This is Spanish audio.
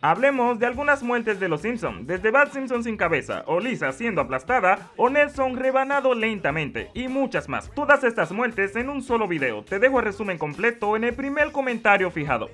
Hablemos de algunas muertes de los Simpsons, desde Bad Simpson sin cabeza, o Lisa siendo aplastada, o Nelson rebanado lentamente, y muchas más. Todas estas muertes en un solo video, te dejo el resumen completo en el primer comentario fijado.